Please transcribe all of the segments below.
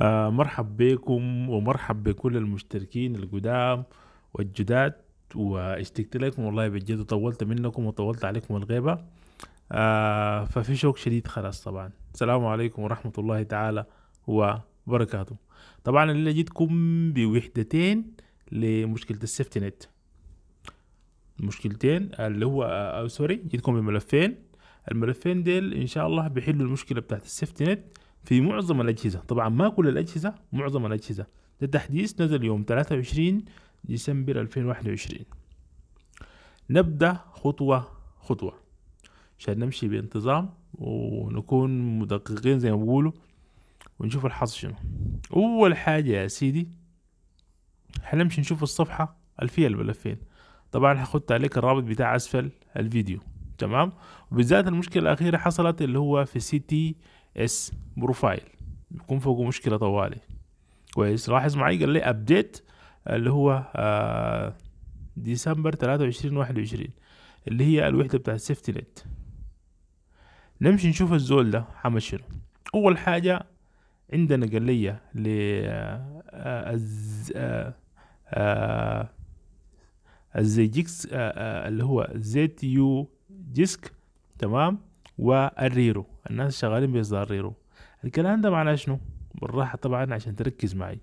آه مرحب بكم ومرحب بكل المشتركين القدام والجداد واشتقت لكم والله بجد طولت منكم وطولت عليكم الغيبة آه ففي شوق شديد خلاص طبعا السلام عليكم ورحمة الله تعالى وبركاته طبعا اللي جيتكم بوحدتين لمشكلة السيفتي نت مشكلتين اللي هو آه،, آه سوري جيتكم بملفين الملفين ديل ان شاء الله بيحلوا المشكله بتاعت السيفتي نت في معظم الأجهزة طبعا ما كل الأجهزة معظم الأجهزة ده تحديث نزل يوم 23 ديسمبر 2021 نبدأ خطوة خطوة عشان نمشي بانتظام ونكون مدققين زي ما بيقولوا ونشوف الحظ شنو أول حاجة يا سيدي حنمشي نشوف الصفحة اللي فيها الملفين طبعا هاخد عليك الرابط بتاع أسفل الفيديو تمام وبالذات المشكلة الأخيرة حصلت اللي هو في سيتي تي اس بروفايل بيكون فوقه مشكله طوالي كويس لاحظ معي قال لي ابديت آه، اللي هو آه، ديسمبر 23 21 اللي هي الوحده بتاعت سيفتي نت نمشي نشوف الزول ده حمل شنو اول حاجه عندنا قال لي ل آه، الزيجكس اللي هو زيت يو ديسك تمام والريرو الناس شغالين باصدار ريرو الكلام ده معناه شنو بالراحه طبعا عشان تركز معي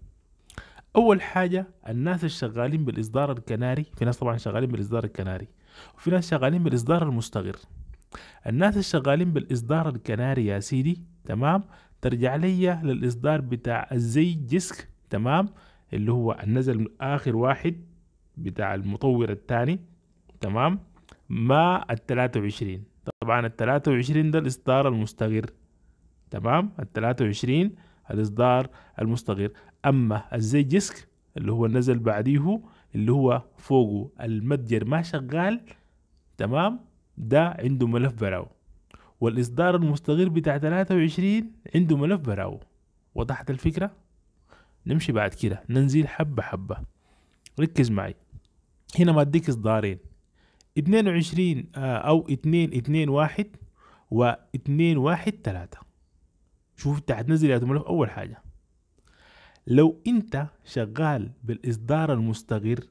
اول حاجه الناس الشغالين بالاصدار الكناري في ناس طبعا شغالين بالاصدار الكناري وفي ناس شغالين بالاصدار المستقر الناس الشغالين بالاصدار الكناري يا سيدي تمام ترجع لي للاصدار بتاع الزي جسك تمام اللي هو النزل اخر واحد بتاع المطور الثاني تمام مع الثلاثة وعشرين طبعا ال 23 ده الإصدار المستقر تمام ال 23 الإصدار المستقر أما الزي جسك اللي هو نزل بعديه اللي هو فوقه المتجر ما شغال تمام ده عنده ملف براو والإصدار المستقر بتاع 23 عنده ملف براو وضحت الفكرة؟ نمشي بعد كده ننزل حبة حبة ركز معي هنا ما اديك إصدارين 22 آه، او 2 2 1 و 2 1 3 شوف انت هتنزل يا ملف اول حاجه لو انت شغال بالاصدار المستقر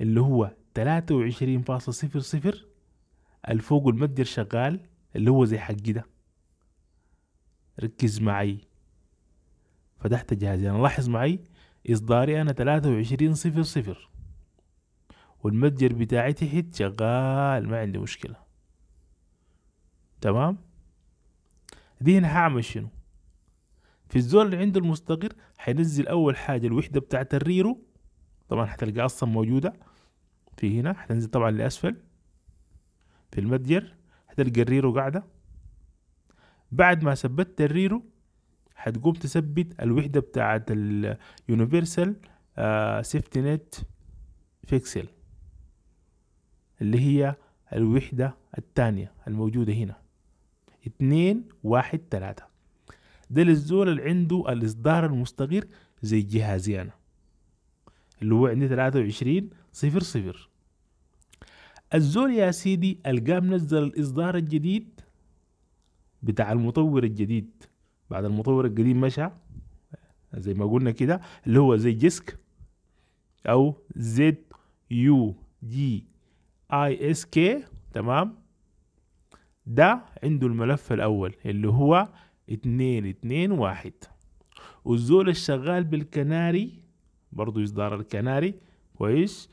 اللي هو 23.00 الفوق المتجر شغال اللي هو زي حق ده ركز معي فتحت جهازي انا لاحظ معي اصداري انا 23.00 والمتجر بتاعي تحت شغال ما عندي مشكلة تمام دي هنا هعمل شنو في الزول اللي عنده المستقر حينزل اول حاجة الوحدة بتاعت الريرو طبعا حتلقى اصلا موجودة في هنا حتنزل طبعا لاسفل في المتجر حتلقى الريرو قاعدة بعد ما ثبتت الريرو حتقوم تثبت الوحدة بتاعت اليونيفرسال سيفتي نت بيكسل اللي هي الوحدة الثانية الموجودة هنا اتنين واحد تلاتة ده للزول اللي عنده الإصدار المستقر زي جهازي أنا اللي هو عندي تلاتة وعشرين صفر صفر الزول يا سيدي القام نزل الإصدار الجديد بتاع المطور الجديد بعد المطور القديم مشى زي ما قلنا كده اللي هو زي جيسك أو زد يو جي اي اس كي تمام ده عنده الملف الاول اللي هو اتنين اتنين واحد والزول الشغال بالكناري برضو اصدار الكناري كويس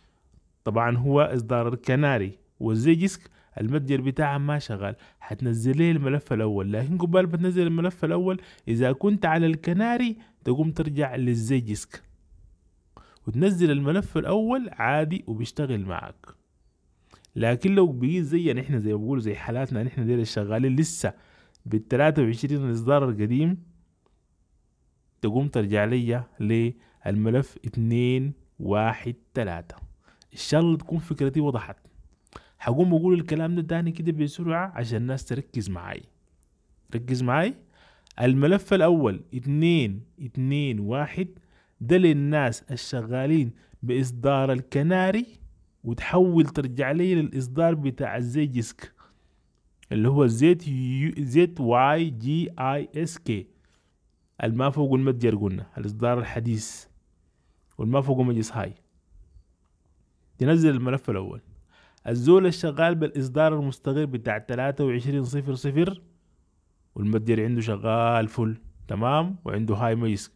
طبعا هو اصدار الكناري والزيجسك المتجر بتاعها ما شغال هتنزل ليه الملف الاول لكن قبل ما تنزل الملف الاول اذا كنت على الكناري تقوم ترجع للزيجسك وتنزل الملف الاول عادي وبيشتغل معك لكن لو بقيت زي نحن يعني زي ما بقولوا زي حالاتنا نحن يعني ديل الشغالين لسه بال 23 الاصدار القديم تقوم ترجع لي للملف 2 واحد تلاتة ان شاء الله تكون فكرتي وضحت هقوم بقول الكلام ده تاني كده بسرعة عشان الناس تركز معاي ركز معاي الملف الاول اتنين اتنين واحد ده للناس الشغالين باصدار الكناري وتحول ترجع لي للاصدار بتاع الزي جسك اللي هو زيت زيت واي جي اي اس كي الما فوق المتجر قلنا الاصدار الحديث والما فوق مجلس هاي تنزل الملف الاول الزول الشغال بالاصدار المستقر بتاع تلاتة وعشرين صفر صفر والمتجر عنده شغال فل تمام وعنده هاي مجلس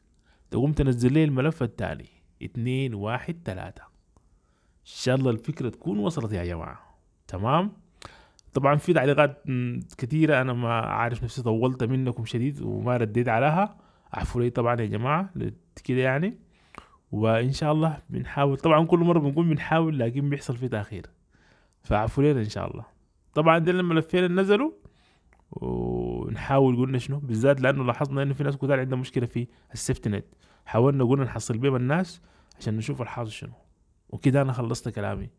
تقوم تنزل لي الملف التالي اتنين واحد تلاتة شاء الله الفكره تكون وصلت يا جماعه تمام طبعا في تعليقات كثيره انا ما عارف نفسي طولت منكم شديد وما رديت عليها عفوا لي طبعا يا جماعه كده يعني وان شاء الله بنحاول طبعا كل مره بنقول بنحاول لكن بيحصل في تاخير فعفوا لنا ان شاء الله طبعا دي الملفين اللي نزلوا ونحاول قلنا شنو بالذات لانه لاحظنا انه في ناس كتار عندها مشكله في السيفتي نت حاولنا قلنا نحصل بيهم الناس عشان نشوف الحاصل شنو وكده انا خلصت كلامي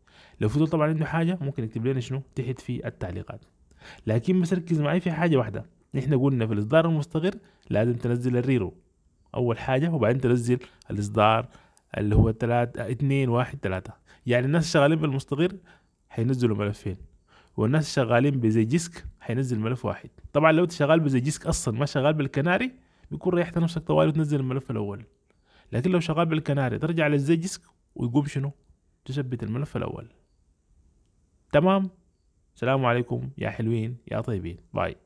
لو في طبعا عنده حاجه ممكن يكتب لنا شنو تحت في التعليقات لكن بس ركز معي في حاجه واحده نحن قلنا في الاصدار المستقر لازم تنزل الريرو اول حاجه وبعدين تنزل الاصدار اللي هو 3 2 1 3 يعني الناس شغالين بالمستقر هينزلوا ملفين والناس شغالين بزي جيسك هينزل ملف واحد طبعا لو انت شغال بزي جيسك اصلا ما شغال بالكناري بيكون ريحت نفسك طوال وتنزل الملف الاول لكن لو شغال بالكناري ترجع للزي جيسك ويقوم شنو تثبت الملف الأول تمام سلام عليكم يا حلوين يا طيبين باي